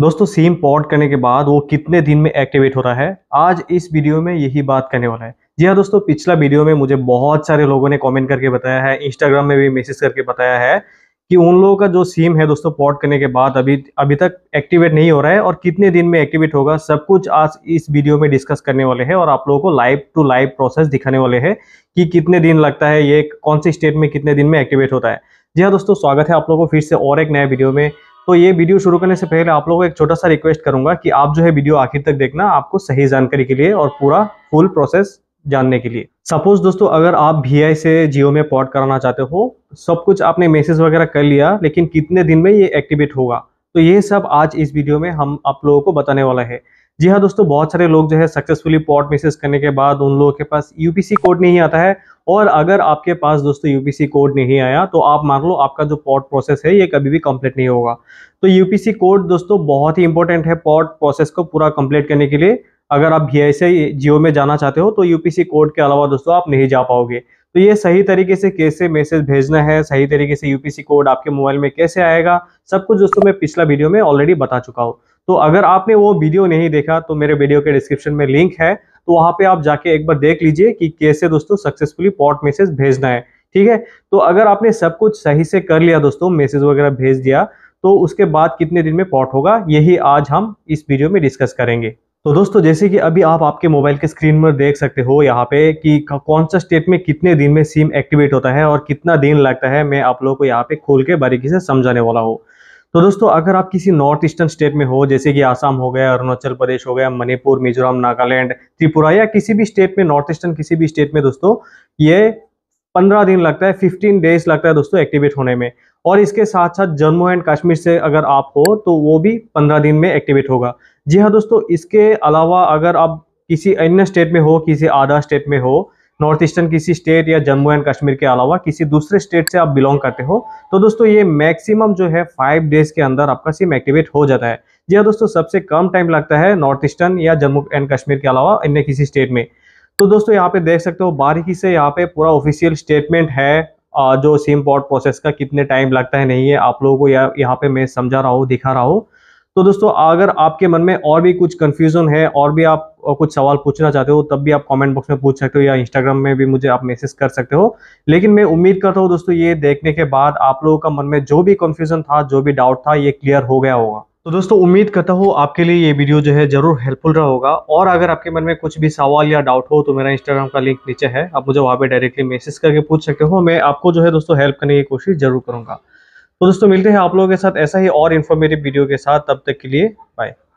दोस्तों SIM port करने के बाद वो कितने दिन में एक्टिवेट हो रहा है आज इस वीडियो में यही बात करने वाला है जी हाँ दोस्तों पिछला वीडियो में मुझे बहुत सारे लोगों ने कमेंट करके बताया है इंस्टाग्राम में भी मैसेज करके बताया है कि उन लोगों का जो सिम है दोस्तों पोर्ट करने के बाद अभी अभी तक एक्टिवेट नहीं हो रहा है और कितने दिन में एक्टिवेट होगा सब कुछ आज इस वीडियो में डिस्कस करने वाले हैं और आप लोगों को लाइव टू लाइव प्रोसेस दिखाने वाले हैं कि कितने दिन लगता है ये कौन से स्टेट में कितने दिन में एक्टिवेट होता है जी हाँ दोस्तों स्वागत है आप लोगों को फिर से और एक नया वीडियो में तो ये वीडियो शुरू करने से पहले आप लोगों को एक छोटा सा रिक्वेस्ट करूंगा कि आप जो है वीडियो आखिर तक देखना आपको सही जानकारी के लिए और पूरा फुल प्रोसेस जानने के लिए सपोज दोस्तों अगर आप वी से जियो में पॉट कराना चाहते हो सब कुछ आपने मैसेज वगैरह कर लिया लेकिन कितने दिन में ये एक्टिवेट होगा तो ये सब आज इस वीडियो में हम आप लोगों को बताने वाला है जी हाँ दोस्तों बहुत सारे लोग जो है सक्सेसफुली पॉट मैसेज करने के बाद उन लोगों के पास यूपीसी कोड नहीं आता है और अगर आपके पास दोस्तों यूपीसी कोड नहीं आया तो आप मान लो आपका जो पॉट प्रोसेस है ये कभी भी कंप्लीट नहीं होगा तो यूपीसी कोड दोस्तों बहुत ही इंपॉर्टेंट है पॉट प्रोसेस को पूरा कंप्लीट करने के लिए अगर आप भी ऐसे जियो में जाना चाहते हो तो यूपीसी कोड के अलावा दोस्तों आप नहीं जा पाओगे तो ये सही तरीके से कैसे मैसेज भेजना है सही तरीके से यूपीसी कोड आपके मोबाइल में कैसे आएगा सब कुछ दोस्तों मैं पिछला वीडियो में ऑलरेडी बता चुका हूँ तो अगर आपने वो वीडियो नहीं देखा तो मेरे वीडियो के डिस्क्रिप्शन में लिंक है तो वहां पे आप जाके एक बार देख लीजिए कि कैसे दोस्तों सक्सेसफुली पॉट मैसेज भेजना है ठीक है तो अगर आपने सब कुछ सही से कर लिया दोस्तों मैसेज वगैरह भेज दिया तो उसके बाद कितने दिन में पॉट होगा यही आज हम इस वीडियो में डिस्कस करेंगे तो दोस्तों जैसे कि अभी आप आपके मोबाइल के स्क्रीन पर देख सकते हो यहाँ पे कि कौन सा स्टेट में कितने दिन में सिम एक्टिवेट होता है और कितना दिन लगता है मैं आप लोगों को यहाँ पे खोल के बारीकी से समझाने वाला हूँ तो दोस्तों अगर आप किसी नॉर्थ ईस्टर्न स्टेट में हो जैसे कि आसाम हो गया अरुणाचल प्रदेश हो गया मणिपुर मिजोरम नागालैंड त्रिपुरा या किसी भी स्टेट में नॉर्थ ईस्टर्न किसी भी स्टेट में दोस्तों ये पंद्रह दिन लगता है फिफ्टीन डेज लगता है दोस्तों एक्टिवेट होने में और इसके साथ साथ जम्मू एंड कश्मीर से अगर आप हो तो वो भी पंद्रह दिन में एक्टिवेट होगा जी हाँ दोस्तों इसके अलावा अगर आप किसी अन्य स्टेट में हो किसी आधा स्टेट में हो नॉर्थ ईस्टर्न किसी स्टेट या जम्मू एंड कश्मीर के अलावा किसी दूसरे स्टेट से आप बिलोंग करते हो तो दोस्तों ये मैक्सिमम जो है फाइव डेज के अंदर आपका सिम एक्टिवेट हो जाता है जी हाँ दोस्तों सबसे कम टाइम लगता है नॉर्थ ईस्टर्न या जम्मू एंड कश्मीर के अलावा अन्य किसी स्टेट में तो दोस्तों यहाँ पे देख सकते हो बारीकी से यहाँ पे पूरा ऑफिशियल स्टेटमेंट है जो सिम पॉट प्रोसेस का कितने टाइम लगता है नहीं है आप लोगों को या यहाँ पे मैं समझा रहा हूँ दिखा रहा हूँ तो दोस्तों अगर आपके मन में और भी कुछ कन्फ्यूजन है और भी आप कुछ सवाल पूछना चाहते हो तब भी आप कमेंट बॉक्स में पूछ सकते हो या इंस्टाग्राम में भी मुझे आप मैसेज कर सकते हो लेकिन मैं उम्मीद करता हूँ दोस्तों ये देखने के बाद आप लोगों का मन में जो भी कन्फ्यूजन था जो भी डाउट था ये क्लियर हो गया होगा तो दोस्तों उम्मीद करता हूँ आपके लिए ये वीडियो जो है ज़रूर हेल्पफुल रहा होगा और अगर आपके मन में कुछ भी सवाल या डाउट हो तो मेरा इंस्टाग्राम का लिंक नीचे है आप मुझे वहाँ पे डायरेक्टली मैसेज करके पूछ सकते हो मैं आपको जो है दोस्तों हेल्प करने की कोशिश जरूर करूँगा तो दोस्तों मिलते हैं आप लोगों के साथ ऐसा ही और इन्फॉर्मेटिव वीडियो के साथ तब तक के लिए बाय